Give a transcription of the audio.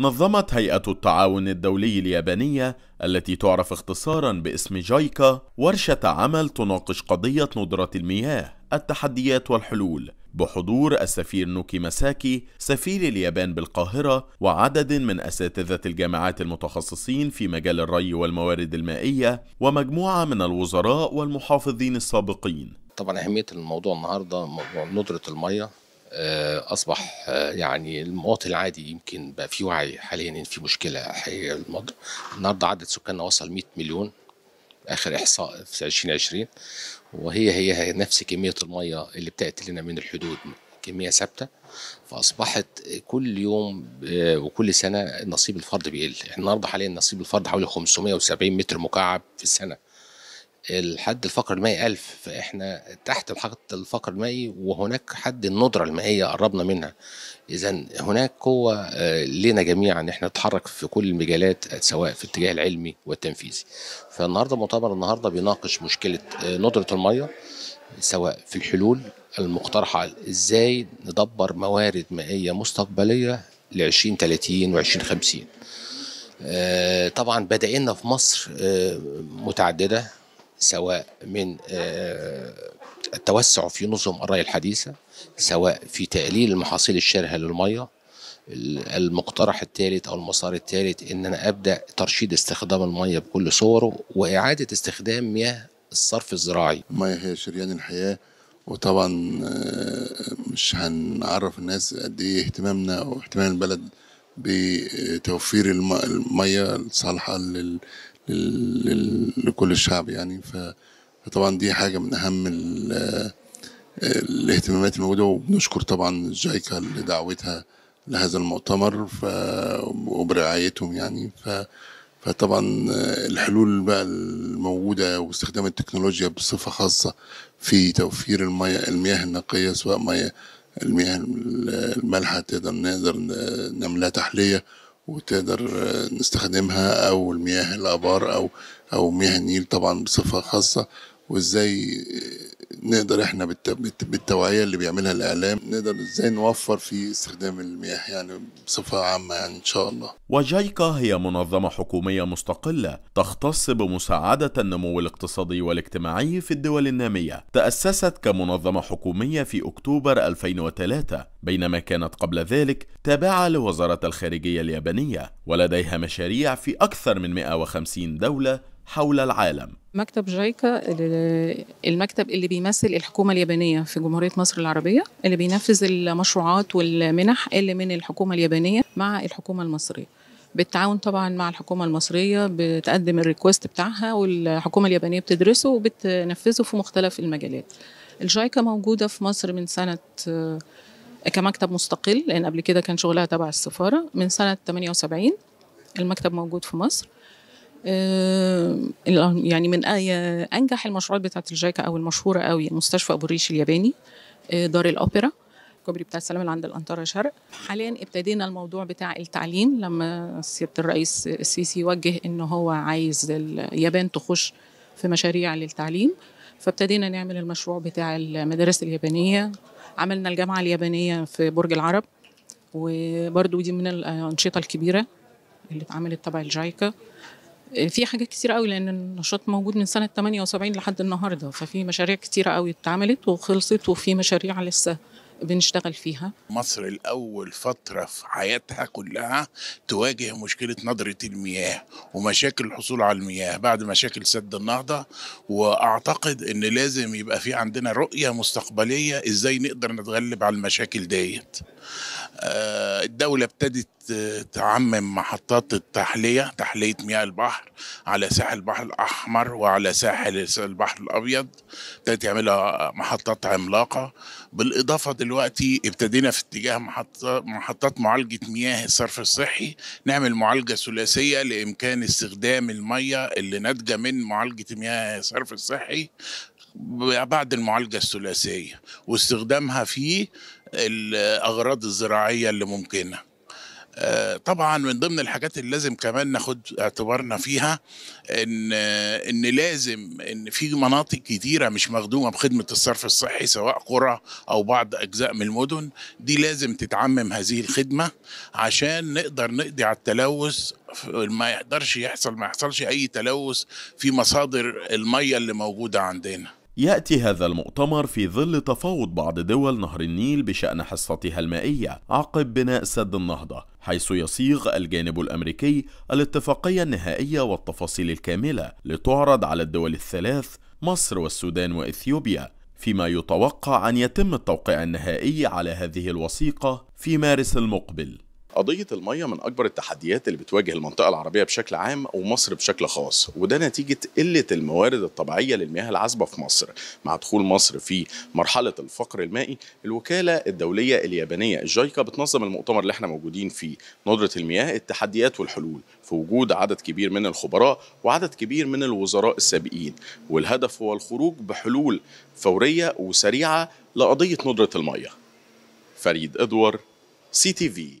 نظمت هيئة التعاون الدولي اليابانية التي تعرف اختصارا باسم جايكا ورشة عمل تناقش قضية ندرة المياه التحديات والحلول بحضور السفير نوكي مساكي سفير اليابان بالقاهرة وعدد من أساتذة الجامعات المتخصصين في مجال الري والموارد المائية ومجموعة من الوزراء والمحافظين السابقين طبعا أهمية الموضوع النهاردة موضوع ندرة المياه آه، اصبح آه، يعني المواطن العادي يمكن بقى في وعي حاليا ان في مشكله حقيقيه للمضر النهارده عدد سكاننا وصل 100 مليون اخر احصاء في 2020 وهي هي, هي نفس كميه الميه اللي بتاتي لنا من الحدود كميه ثابته فاصبحت كل يوم آه، وكل سنه نصيب الفرد بيقل احنا النهارده حاليا نصيب الفرد حوالي 570 متر مكعب في السنه الحد الفقر المائي 1000 فاحنا تحت الحد الفقر المائي وهناك حد الندره المائيه قربنا منها اذا هناك قوه آه، لنا جميعا احنا نتحرك في كل المجالات سواء في الاتجاه العلمي والتنفيذي فالنهارده مؤتمر النهارده بيناقش مشكله آه، ندره الميه سواء في الحلول المقترحه ازاي ندبر موارد مائيه مستقبليه ل 2030 و 2050 طبعا بدأنا في مصر آه، متعدده سواء من آه، التوسع في نظم الري الحديثة سواء في تقليل المحاصيل الشرهة للمية المقترح الثالث او المسار الثالث ان انا ابدا ترشيد استخدام الميه بكل صوره واعاده استخدام مياه الصرف الزراعي. الميه هي شريان الحياه وطبعا آه، مش هنعرف الناس قد ايه اهتمامنا واهتمام البلد بتوفير الميه الصالحه لكل الشعب يعني فطبعا دي حاجه من اهم الاهتمامات الموجوده وبنشكر طبعا جايكا لدعوتها لهذا المؤتمر ف... وبرعايتهم يعني ف... فطبعا الحلول بقى الموجودة واستخدام التكنولوجيا بصفة خاصة في توفير المياه, المياه النقية سواء مياه المياه المالحة تقدر نقدر نعملها تحلية وتقدر آه، نستخدمها او المياه الابار او او مياه النيل طبعا بصفه خاصه وازاي آه، نقدر احنا بالتوعيه اللي بيعملها الاعلام نقدر ازاي نوفر في استخدام المياه يعني بصفه عامه يعني ان شاء الله. وجايكا هي منظمه حكوميه مستقله تختص بمساعده النمو الاقتصادي والاجتماعي في الدول الناميه، تاسست كمنظمه حكوميه في اكتوبر 2003 بينما كانت قبل ذلك تابعه لوزاره الخارجيه اليابانيه ولديها مشاريع في اكثر من 150 دوله حول العالم مكتب جايكا المكتب اللي بيمثل الحكومة اليابانية في جمهورية مصر العربية اللي بينفذ المشروعات والمنح اللي من الحكومة اليابانية مع الحكومة المصرية بالتعاون طبعا مع الحكومة المصرية بتقدم الريكوست بتاعها والحكومة اليابانية بتدرسه وبتنفذه في مختلف المجالات الجايكا موجودة في مصر من سنة آه، كمكتب مستقل لأن قبل كده كان شغلها تبع السفارة من سنة 78 المكتب موجود في مصر آه، يعني من آية، انجح المشروعات بتاعه الجايكا او المشهوره قوي مستشفى ابو الريش الياباني آه، دار الاوبرا الكوبري بتاع السلام اللي عند الانطره شرق حاليا ابتدينا الموضوع بتاع التعليم لما سياده الرئيس السيسي وجه ان هو عايز اليابان تخش في مشاريع للتعليم فابتدينا نعمل المشروع بتاع المدارس اليابانيه عملنا الجامعه اليابانيه في برج العرب وبرضو دي من الانشطه الكبيره اللي اتعملت تبع الجايكا في حاجات كتيرة قوي لأن النشاط موجود من سنة 78 لحد النهاردة ففي مشاريع كتيرة قوي اتعملت وخلصت وفي مشاريع لسه بنشتغل فيها مصر الأول فترة في حياتها كلها تواجه مشكلة ندره المياه ومشاكل الحصول على المياه بعد مشاكل سد النهضة وأعتقد أن لازم يبقى في عندنا رؤية مستقبلية إزاي نقدر نتغلب على المشاكل ديت آه، الدولة ابتدت آه، تعمم محطات التحلية تحلية مياه البحر على ساحل البحر الأحمر وعلى ساحل البحر الأبيض ابتدت يعملها محطات عملاقة بالإضافة دلوقتي ابتدينا في اتجاه محطات, محطات معالجة مياه الصرف الصحي نعمل معالجة ثلاثية لإمكان استخدام المية اللي ناتجة من معالجة مياه الصرف الصحي بعد المعالجة الثلاثية واستخدامها في الأغراض الزراعية اللي ممكنة آه، طبعا من ضمن الحاجات اللي لازم كمان ناخد اعتبارنا فيها ان ان لازم ان في مناطق كتيره مش مخدومه بخدمه الصرف الصحي سواء قرى او بعض اجزاء من المدن دي لازم تتعمم هذه الخدمه عشان نقدر نقضي على التلوث ما يقدرش يحصل ما يحصلش اي تلوث في مصادر الميه اللي موجوده عندنا يأتي هذا المؤتمر في ظل تفاوض بعض دول نهر النيل بشأن حصتها المائية عقب بناء سد النهضة حيث يصيغ الجانب الأمريكي الاتفاقية النهائية والتفاصيل الكاملة لتعرض على الدول الثلاث مصر والسودان وإثيوبيا فيما يتوقع أن يتم التوقيع النهائي على هذه الوثيقة في مارس المقبل قضية المية من أكبر التحديات اللي بتواجه المنطقة العربية بشكل عام ومصر بشكل خاص وده نتيجة قلة الموارد الطبيعية للمياه العذبة في مصر مع دخول مصر في مرحلة الفقر المائي الوكالة الدولية اليابانية الجايكا بتنظم المؤتمر اللي احنا موجودين فيه ندرة المياه التحديات والحلول في وجود عدد كبير من الخبراء وعدد كبير من الوزراء السابقين والهدف هو الخروج بحلول فورية وسريعة لقضية ندرة المية فريد إدوار سي تي في